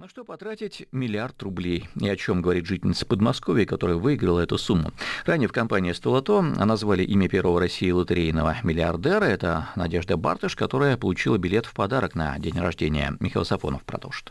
На что потратить миллиард рублей? И о чем говорит жительница Подмосковья, которая выиграла эту сумму. Ранее в компании «Столото» назвали имя первого России лотерейного миллиардера. Это Надежда Бартыш, которая получила билет в подарок на день рождения. Михаил Сафонов продолжит.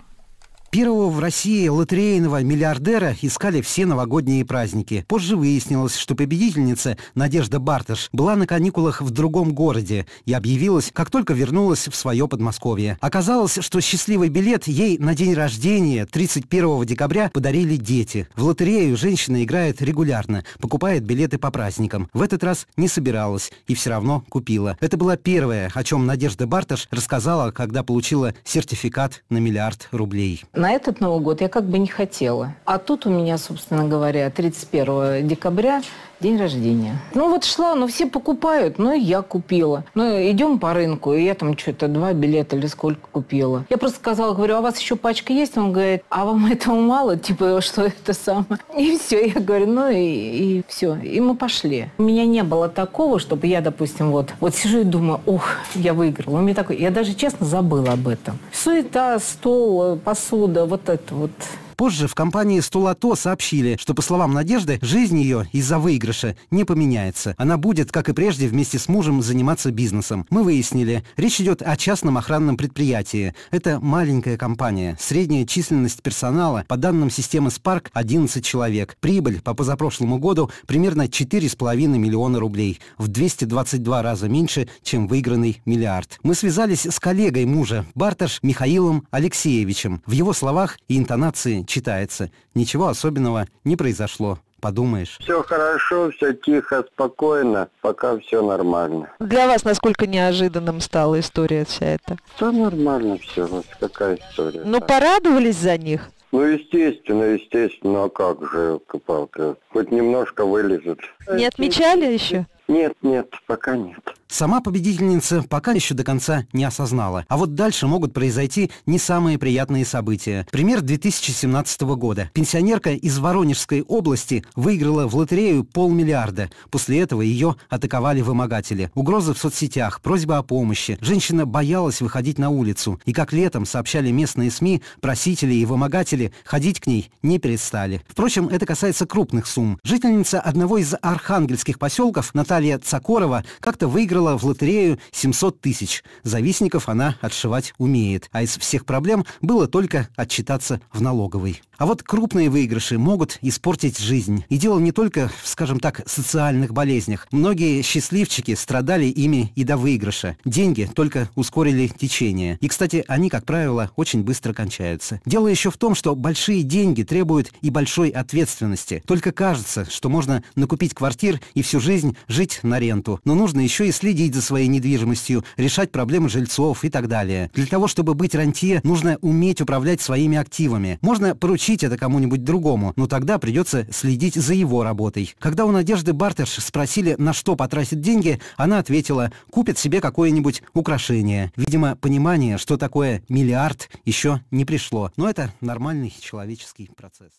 Первого в России лотерейного миллиардера искали все новогодние праздники. Позже выяснилось, что победительница Надежда Бартыш была на каникулах в другом городе и объявилась, как только вернулась в свое Подмосковье. Оказалось, что счастливый билет ей на день рождения 31 декабря подарили дети. В лотерею женщина играет регулярно, покупает билеты по праздникам. В этот раз не собиралась и все равно купила. Это была первая, о чем Надежда Бартыш рассказала, когда получила сертификат на миллиард рублей на этот Новый год я как бы не хотела. А тут у меня, собственно говоря, 31 декабря день рождения. Ну вот шла, ну все покупают, ну и я купила. Ну идем по рынку, и я там что-то два билета или сколько купила. Я просто сказала, говорю, а у вас еще пачка есть? Он говорит, а вам этого мало? Типа, что это самое? И все, я говорю, ну и, и все. И мы пошли. У меня не было такого, чтобы я, допустим, вот, вот сижу и думаю, ох, я выиграла. У меня такой, я даже честно забыла об этом. Суета, стол, посуда, вот это вот Позже в компании Столото сообщили, что, по словам Надежды, жизнь ее из-за выигрыша не поменяется. Она будет, как и прежде, вместе с мужем заниматься бизнесом. Мы выяснили, речь идет о частном охранном предприятии. Это маленькая компания. Средняя численность персонала, по данным системы «Спарк», 11 человек. Прибыль по позапрошлому году примерно 4,5 миллиона рублей. В 222 раза меньше, чем выигранный миллиард. Мы связались с коллегой мужа, Барташ Михаилом Алексеевичем. В его словах и интонации читается. Ничего особенного не произошло подумаешь. Все хорошо, все тихо, спокойно, пока все нормально. Для вас насколько неожиданным стала история вся эта? Все нормально все, какая история. Ну, порадовались за них? Ну, естественно, естественно, а как же, палка, хоть немножко вылезет Не отмечали еще? Нет, нет, пока нет. Сама победительница пока еще до конца не осознала. А вот дальше могут произойти не самые приятные события. Пример 2017 года. Пенсионерка из Воронежской области выиграла в лотерею полмиллиарда. После этого ее атаковали вымогатели. Угрозы в соцсетях, просьба о помощи. Женщина боялась выходить на улицу. И как летом сообщали местные СМИ, просители и вымогатели ходить к ней не перестали. Впрочем, это касается крупных сумм. Жительница одного из архангельских поселков Наталья Цакорова как-то выиграла выиграла в лотерею 700 тысяч. Завистников она отшивать умеет. А из всех проблем было только отчитаться в налоговой. А вот крупные выигрыши могут испортить жизнь. И дело не только скажем так, социальных болезнях. Многие счастливчики страдали ими и до выигрыша. Деньги только ускорили течение. И, кстати, они, как правило, очень быстро кончаются. Дело еще в том, что большие деньги требуют и большой ответственности. Только кажется, что можно накупить квартир и всю жизнь жить на ренту. Но нужно еще и следить за своей недвижимостью, решать проблемы жильцов и так далее. Для того, чтобы быть рантье, нужно уметь управлять своими активами. Можно поручить поручить это кому-нибудь другому, но тогда придется следить за его работой. Когда у Надежды Бартерш спросили, на что потратит деньги, она ответила, купит себе какое-нибудь украшение. Видимо, понимание, что такое миллиард, еще не пришло. Но это нормальный человеческий процесс.